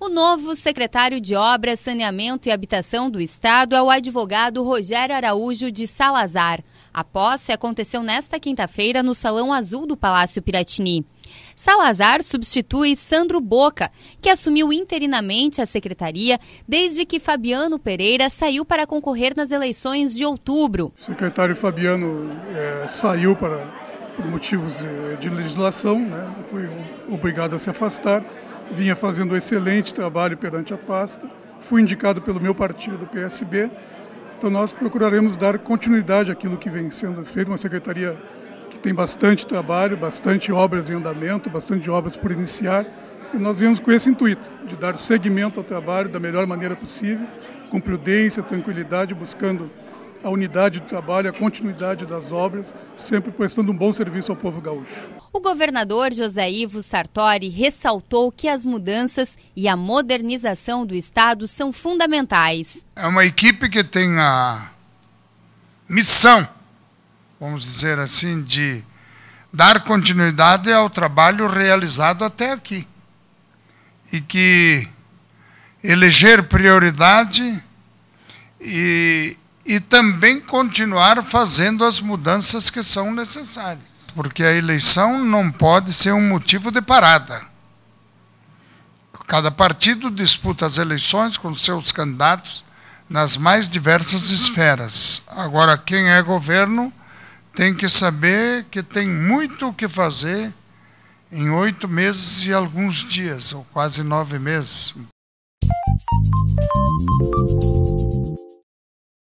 O novo secretário de Obras, Saneamento e Habitação do Estado é o advogado Rogério Araújo de Salazar. A posse aconteceu nesta quinta-feira no Salão Azul do Palácio Piratini. Salazar substitui Sandro Boca, que assumiu interinamente a secretaria desde que Fabiano Pereira saiu para concorrer nas eleições de outubro. O secretário Fabiano é, saiu para por motivos de, de legislação, né, foi obrigado a se afastar. Vinha fazendo um excelente trabalho perante a pasta, fui indicado pelo meu partido, o PSB, então nós procuraremos dar continuidade àquilo que vem sendo feito, uma secretaria que tem bastante trabalho, bastante obras em andamento, bastante obras por iniciar, e nós viemos com esse intuito, de dar seguimento ao trabalho da melhor maneira possível, com prudência, tranquilidade, buscando a unidade do trabalho, a continuidade das obras, sempre prestando um bom serviço ao povo gaúcho. O governador José Ivo Sartori ressaltou que as mudanças e a modernização do Estado são fundamentais. É uma equipe que tem a missão, vamos dizer assim, de dar continuidade ao trabalho realizado até aqui. E que eleger prioridade e e também continuar fazendo as mudanças que são necessárias, porque a eleição não pode ser um motivo de parada. Cada partido disputa as eleições com seus candidatos nas mais diversas esferas. Agora, quem é governo tem que saber que tem muito o que fazer em oito meses e alguns dias, ou quase nove meses.